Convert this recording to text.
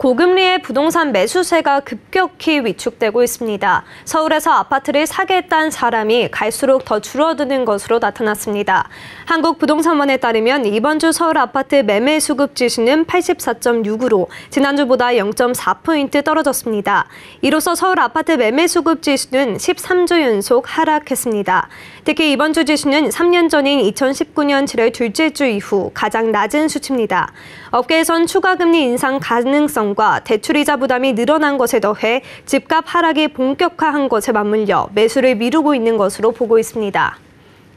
고금리의 부동산 매수세가 급격히 위축되고 있습니다. 서울에서 아파트를 사겠다는 사람이 갈수록 더 줄어드는 것으로 나타났습니다. 한국부동산원에 따르면 이번 주 서울 아파트 매매 수급 지수는 84.6으로 지난주보다 0.4포인트 떨어졌습니다. 이로써 서울 아파트 매매 수급 지수는 13주 연속 하락했습니다. 특히 이번 주 지수는 3년 전인 2019년 7월 둘째 주 이후 가장 낮은 수치입니다. 업계에선 추가 금리 인상 가능성 영향과 대출이자 부담이 늘어난 것에 더해 집값 하락이 본격화한 것에 맞물려 매수를 미루고 있는 것으로 보고 있습니다.